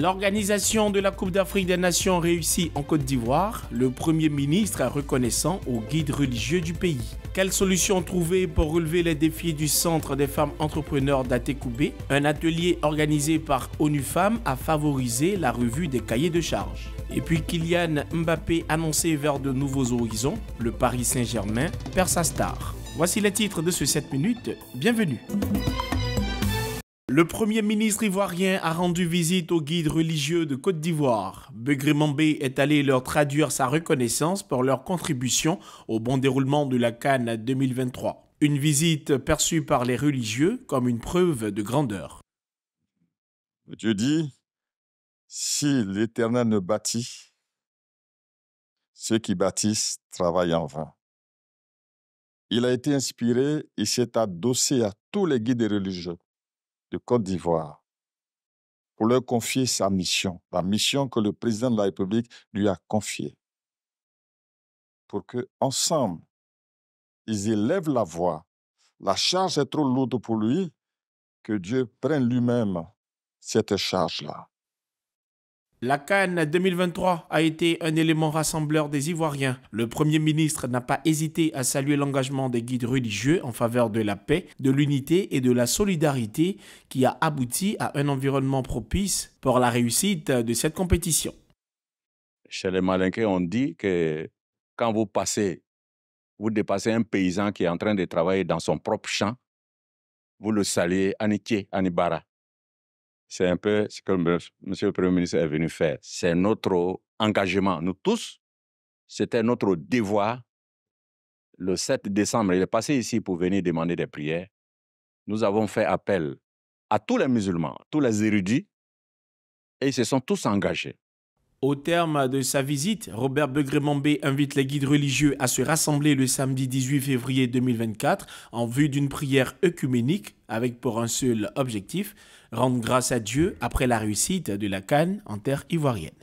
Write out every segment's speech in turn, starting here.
L'organisation de la Coupe d'Afrique des Nations réussie en Côte d'Ivoire, le Premier ministre est reconnaissant aux guides religieux du pays. Quelle solution trouver pour relever les défis du Centre des femmes entrepreneurs d'Atekoubé Un atelier organisé par ONU Femmes a favorisé la revue des cahiers de charges. Et puis Kylian Mbappé annoncé vers de nouveaux horizons, le Paris Saint-Germain perd sa star. Voici les titres de ce 7 minutes, bienvenue. Le premier ministre ivoirien a rendu visite aux guides religieux de Côte d'Ivoire. Begrimambé est allé leur traduire sa reconnaissance pour leur contribution au bon déroulement de la Cannes 2023. Une visite perçue par les religieux comme une preuve de grandeur. Dieu dit, si l'Éternel ne bâtit, ceux qui bâtissent travaillent en vain. Il a été inspiré et s'est adossé à tous les guides religieux de Côte d'Ivoire pour leur confier sa mission, la mission que le président de la République lui a confiée, pour que ensemble ils élèvent la voix. La charge est trop lourde pour lui, que Dieu prenne lui-même cette charge-là. La Cannes 2023 a été un élément rassembleur des Ivoiriens. Le Premier ministre n'a pas hésité à saluer l'engagement des guides religieux en faveur de la paix, de l'unité et de la solidarité qui a abouti à un environnement propice pour la réussite de cette compétition. Chez les Malinqués, on dit que quand vous passez, vous dépassez un paysan qui est en train de travailler dans son propre champ, vous le saluez Aniké Anibara c'est un peu ce que M. le Premier ministre est venu faire. C'est notre engagement, nous tous. C'était notre devoir. Le 7 décembre, il est passé ici pour venir demander des prières. Nous avons fait appel à tous les musulmans, tous les érudits, et ils se sont tous engagés. Au terme de sa visite, Robert begré invite les guides religieux à se rassembler le samedi 18 février 2024 en vue d'une prière œcuménique avec pour un seul objectif, rendre grâce à Dieu après la réussite de la canne en terre ivoirienne.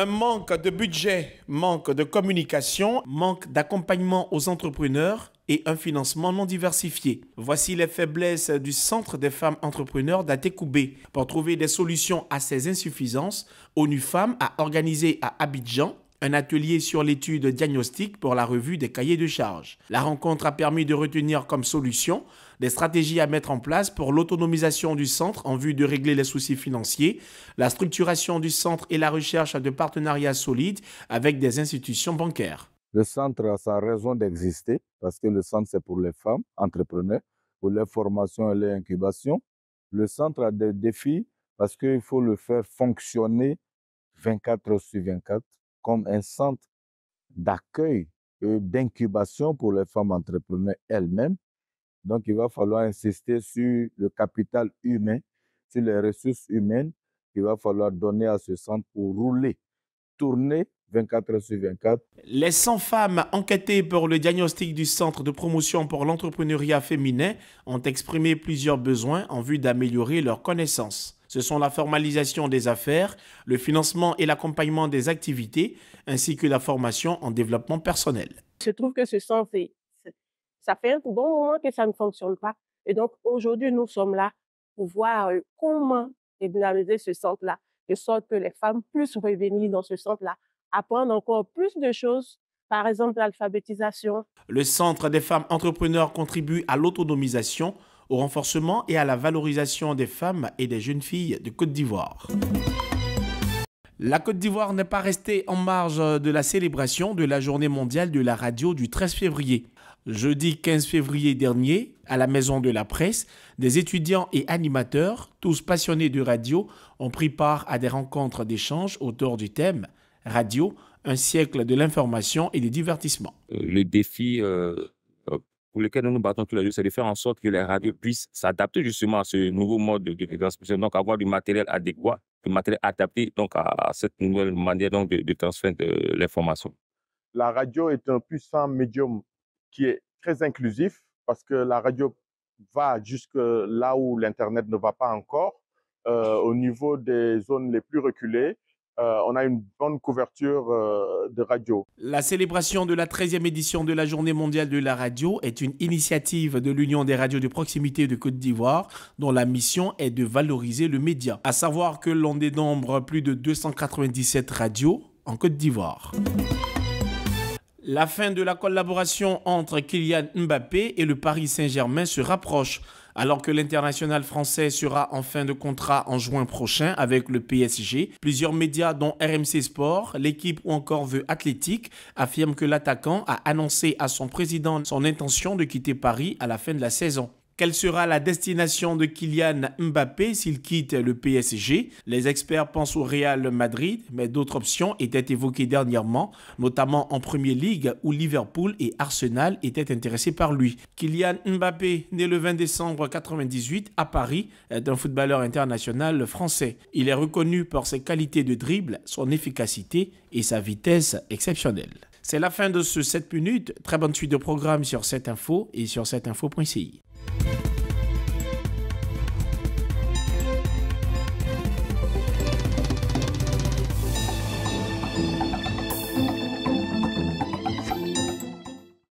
Un manque de budget, manque de communication, manque d'accompagnement aux entrepreneurs et un financement non diversifié. Voici les faiblesses du Centre des femmes entrepreneurs d'Atekoubé. Pour trouver des solutions à ces insuffisances, ONU Femmes a organisé à Abidjan un atelier sur l'étude diagnostique pour la revue des cahiers de charges. La rencontre a permis de retenir comme solution des stratégies à mettre en place pour l'autonomisation du centre en vue de régler les soucis financiers, la structuration du centre et la recherche de partenariats solides avec des institutions bancaires. Le centre a sa raison d'exister parce que le centre, c'est pour les femmes entrepreneurs, pour leur formation et les incubations. Le centre a des défis parce qu'il faut le faire fonctionner 24 sur 24 comme un centre d'accueil et d'incubation pour les femmes entrepreneurs elles-mêmes. Donc, il va falloir insister sur le capital humain, sur les ressources humaines qu'il va falloir donner à ce centre pour rouler, tourner 24 heures sur 24. Les 100 femmes enquêtées pour le diagnostic du Centre de promotion pour l'entrepreneuriat féminin ont exprimé plusieurs besoins en vue d'améliorer leurs connaissances. Ce sont la formalisation des affaires, le financement et l'accompagnement des activités, ainsi que la formation en développement personnel. Je trouve que ce centre, ça fait un bon moment que ça ne fonctionne pas. Et donc, aujourd'hui, nous sommes là pour voir euh, comment dynamiser ce centre-là, de sorte que les femmes puissent revenir dans ce centre-là, apprendre encore plus de choses par exemple l'alphabétisation. Le Centre des femmes entrepreneurs contribue à l'autonomisation, au renforcement et à la valorisation des femmes et des jeunes filles de Côte d'Ivoire. La Côte d'Ivoire n'est pas restée en marge de la célébration de la journée mondiale de la radio du 13 février. Jeudi 15 février dernier, à la Maison de la Presse, des étudiants et animateurs, tous passionnés de radio, ont pris part à des rencontres d'échanges autour du thème Radio, un siècle de l'information et du divertissement. Euh, le défi euh, pour lequel nous nous battons tous les jours, c'est de faire en sorte que les radios puissent s'adapter justement à ce nouveau mode de transmission, donc avoir du matériel adéquat, du matériel adapté donc à, cette nouvelle manière donc, de, de de euh, l'information. La radio est un puissant médium qui est très inclusif parce que la radio va jusque là où l'Internet ne va pas encore, euh, au niveau des zones les plus reculées. Euh, on a une bonne couverture euh, de radio. La célébration de la 13e édition de la Journée mondiale de la radio est une initiative de l'Union des radios de proximité de Côte d'Ivoire dont la mission est de valoriser le média. À savoir que l'on dénombre plus de 297 radios en Côte d'Ivoire. La fin de la collaboration entre Kylian Mbappé et le Paris Saint-Germain se rapproche, alors que l'international français sera en fin de contrat en juin prochain avec le PSG. Plusieurs médias dont RMC Sport, l'équipe ou encore The Athletic affirment que l'attaquant a annoncé à son président son intention de quitter Paris à la fin de la saison. Quelle sera la destination de Kylian Mbappé s'il quitte le PSG Les experts pensent au Real Madrid, mais d'autres options étaient évoquées dernièrement, notamment en Premier League où Liverpool et Arsenal étaient intéressés par lui. Kylian Mbappé, né le 20 décembre 1998 à Paris, est un footballeur international français. Il est reconnu pour ses qualités de dribble, son efficacité et sa vitesse exceptionnelle. C'est la fin de ce 7 minutes. Très bonne suite de programme sur cette info et sur cette infoci Thank you